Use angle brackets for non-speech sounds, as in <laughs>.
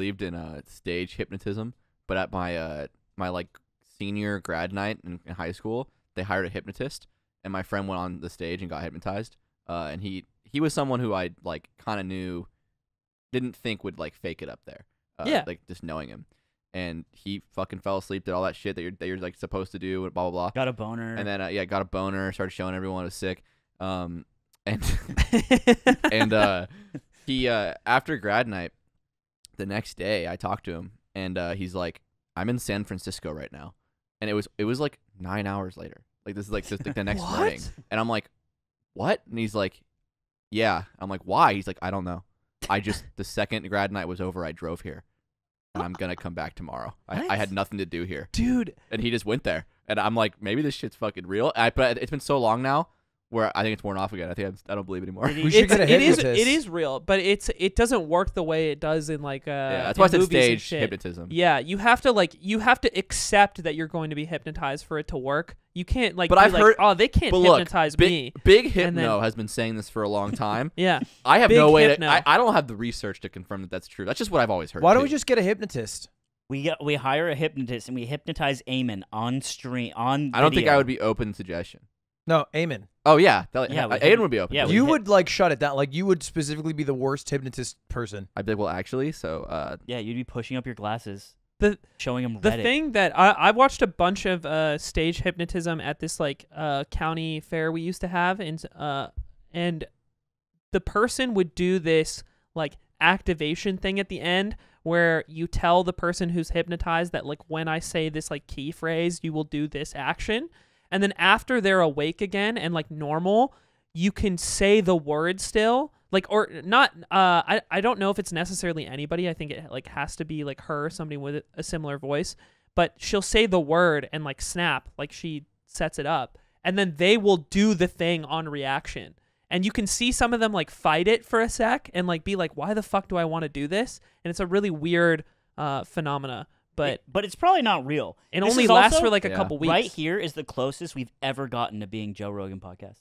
believed in uh, stage hypnotism, but at my uh, my like senior grad night in, in, high school, they hired a hypnotist, and my friend went on the stage and got hypnotized. Uh, and he he was someone who I like kind of knew, didn't think would like fake it up there. Uh, yeah, like just knowing him. And he fucking fell asleep, did all that shit that you're that you're like supposed to do, blah blah blah. Got a boner, and then uh, yeah, got a boner. Started showing everyone I was sick. Um, and <laughs> <laughs> and uh, he uh, after grad night, the next day I talked to him and uh, he's like, I'm in San Francisco right now. And it was it was like nine hours later. Like this is like, like the <laughs> next morning. And I'm like, What? And he's like, Yeah. I'm like, why? He's like, I don't know. I just the second grad night was over, I drove here. And I'm gonna come back tomorrow. I, I had nothing to do here. Dude. And he just went there. And I'm like, maybe this shit's fucking real. I but it's been so long now where I think it's worn off again. I think I'm, I do not believe anymore. we should get a it is it is real, but it's it doesn't work the way it does in like uh yeah, that's why I said stage hypnotism. Yeah, you have to like you have to accept that you're going to be hypnotized for it to work. You can't like. But be I've like, heard. Oh, they can't but hypnotize big, me. Big hypno then, has been saying this for a long time. <laughs> yeah. I have big no way. Hypno. To, I, I don't have the research to confirm that that's true. That's just what I've always heard. Why don't too. we just get a hypnotist? We we hire a hypnotist and we hypnotize Eamon on stream on. Video. I don't think I would be open to suggestion. No, Amen. Oh yeah, yeah. Uh, Aiden would be open. Yeah, you would like shut it down. Like you would specifically be the worst hypnotist person. I'd be like, well, actually, so. Uh, yeah, you'd be pushing up your glasses, the showing them. The Reddit. thing that I, I watched a bunch of uh, stage hypnotism at this like uh, county fair we used to have, and uh, and the person would do this like activation thing at the end where you tell the person who's hypnotized that like when I say this like key phrase, you will do this action and then after they're awake again and like normal, you can say the word still. Like or not uh I, I don't know if it's necessarily anybody. I think it like has to be like her, somebody with a similar voice. But she'll say the word and like snap, like she sets it up. And then they will do the thing on reaction and you can see some of them like fight it for a sec and like be like why the fuck do i want to do this and it's a really weird uh phenomena but it, but it's probably not real. It this only lasts also, for like a yeah. couple weeks. Right here is the closest we've ever gotten to being Joe Rogan podcast.